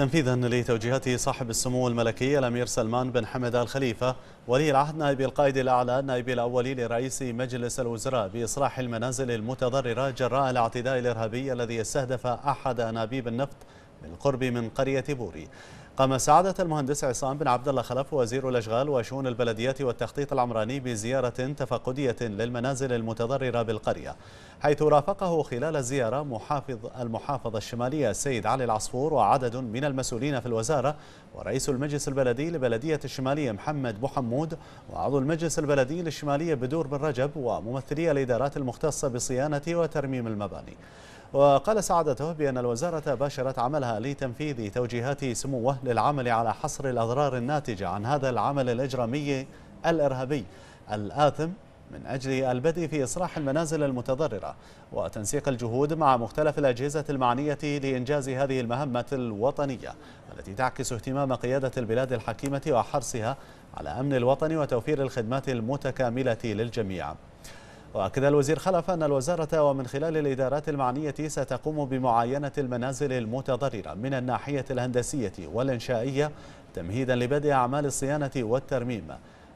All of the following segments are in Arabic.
تنفيذا لتوجيهات صاحب السمو الملكي الامير سلمان بن حمد ال خليفه ولي العهد نائب القائد الاعلى النائب الاول لرئيس مجلس الوزراء باصلاح المنازل المتضرره جراء الاعتداء الارهابي الذي استهدف احد انابيب النفط بالقرب من قريه بوري قام سعادة المهندس عصام بن عبد الله خلف وزير الأشغال وشؤون البلديات والتخطيط العمراني بزيارة تفقدية للمنازل المتضررة بالقرية حيث رافقه خلال الزيارة محافظ المحافظة الشمالية السيد علي العصفور وعدد من المسؤولين في الوزارة ورئيس المجلس البلدي لبلدية الشمالية محمد محمود وعضو المجلس البلدي للشمالية بدور بن رجب وممثلي الإدارات المختصة بصيانة وترميم المباني وقال سعادته بأن الوزارة باشرت عملها لتنفيذ توجيهات سموه للعمل على حصر الأضرار الناتجة عن هذا العمل الإجرامي الإرهابي الآثم من أجل البدء في إصلاح المنازل المتضررة وتنسيق الجهود مع مختلف الأجهزة المعنية لإنجاز هذه المهمة الوطنية التي تعكس اهتمام قيادة البلاد الحكيمة وحرصها على أمن الوطن وتوفير الخدمات المتكاملة للجميع وأكد الوزير خلف أن الوزارة ومن خلال الإدارات المعنية ستقوم بمعاينة المنازل المتضررة من الناحية الهندسية والإنشائية تمهيدا لبدء أعمال الصيانة والترميم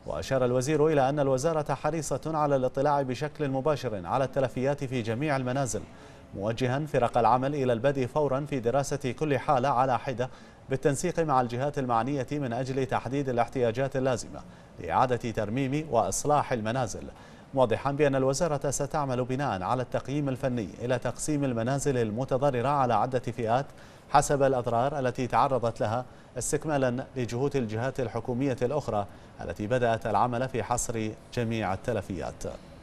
وأشار الوزير إلى أن الوزارة حريصة على الاطلاع بشكل مباشر على التلفيات في جميع المنازل موجها فرق العمل إلى البدء فورا في دراسة كل حالة على حدة بالتنسيق مع الجهات المعنية من أجل تحديد الاحتياجات اللازمة لإعادة ترميم وإصلاح المنازل موضحا بأن الوزارة ستعمل بناء على التقييم الفني إلى تقسيم المنازل المتضررة على عدة فئات حسب الأضرار التي تعرضت لها استكمالا لجهود الجهات الحكومية الأخرى التي بدأت العمل في حصر جميع التلفيات